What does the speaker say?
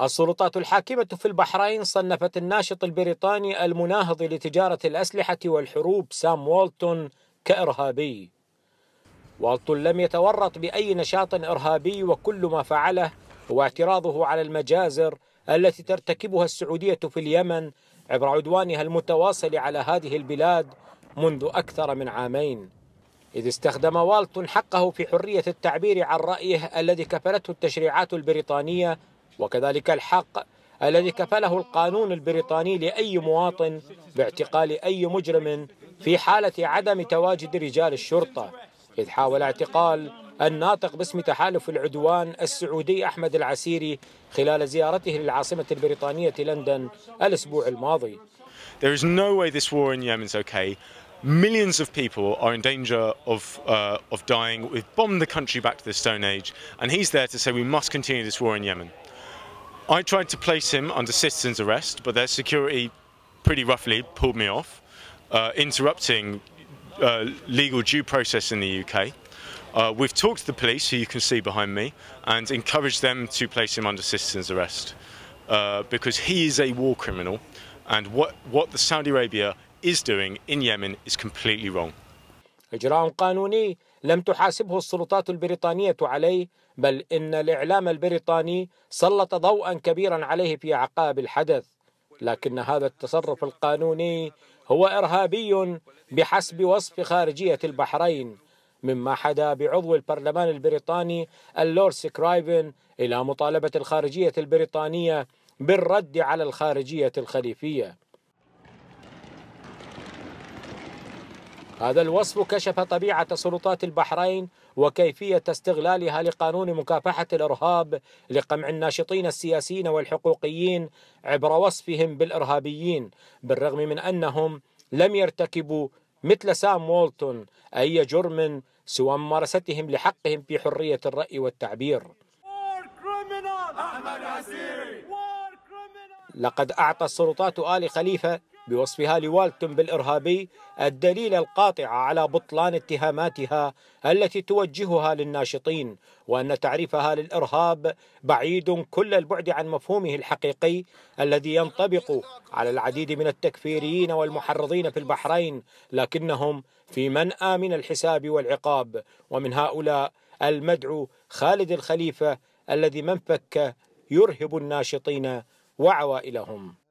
السلطات الحاكمة في البحرين صنفت الناشط البريطاني المناهض لتجارة الأسلحة والحروب سام والتون كإرهابي والتون لم يتورط بأي نشاط إرهابي وكل ما فعله هو اعتراضه على المجازر التي ترتكبها السعودية في اليمن عبر عدوانها المتواصل على هذه البلاد منذ أكثر من عامين إذ استخدم والتون حقه في حرية التعبير عن رأيه الذي كفلته التشريعات البريطانية وكذلك الحق الذي كفله القانون البريطاني لأي مواطن باعتقال أي مجرم في حالة عدم تواجد رجال الشرطة إذ حاول اعتقال الناطق باسم تحالف العدوان السعودي أحمد العسيري خلال زيارته للعاصمة البريطانية لندن الأسبوع الماضي There is no way this war in Yemen is okay. Millions of people are in danger of, uh, of dying. We've bombed the country back to the Stone Age. And he's there to say we must continue this war in Yemen. I tried to place him under citizen's arrest, but their security pretty roughly pulled me off, uh, interrupting uh, legal due process in the UK. Uh, we've talked to the police, who you can see behind me, and encouraged them to place him under citizen's arrest uh, because he is a war criminal and what, what the Saudi Arabia is doing in Yemen is completely wrong. إجراء قانوني لم تحاسبه السلطات البريطانية عليه بل إن الإعلام البريطاني سلط ضوءا كبيرا عليه في أعقاب الحدث لكن هذا التصرف القانوني هو إرهابي بحسب وصف خارجية البحرين مما حدا بعضو البرلمان البريطاني اللورد سكرايفن إلى مطالبة الخارجية البريطانية بالرد على الخارجية الخليفية هذا الوصف كشف طبيعة سلطات البحرين وكيفية استغلالها لقانون مكافحة الإرهاب لقمع الناشطين السياسيين والحقوقيين عبر وصفهم بالإرهابيين بالرغم من أنهم لم يرتكبوا مثل سام وولتون أي جرم سوى ممارستهم لحقهم في حرية الرأي والتعبير لقد أعطى السلطات آل خليفة بوصفها لوالتون بالإرهابي الدليل القاطع على بطلان اتهاماتها التي توجهها للناشطين وأن تعريفها للإرهاب بعيد كل البعد عن مفهومه الحقيقي الذي ينطبق على العديد من التكفيريين والمحرضين في البحرين لكنهم في منأى من الحساب والعقاب ومن هؤلاء المدعو خالد الخليفة الذي منفك يرهب الناشطين وعوائلهم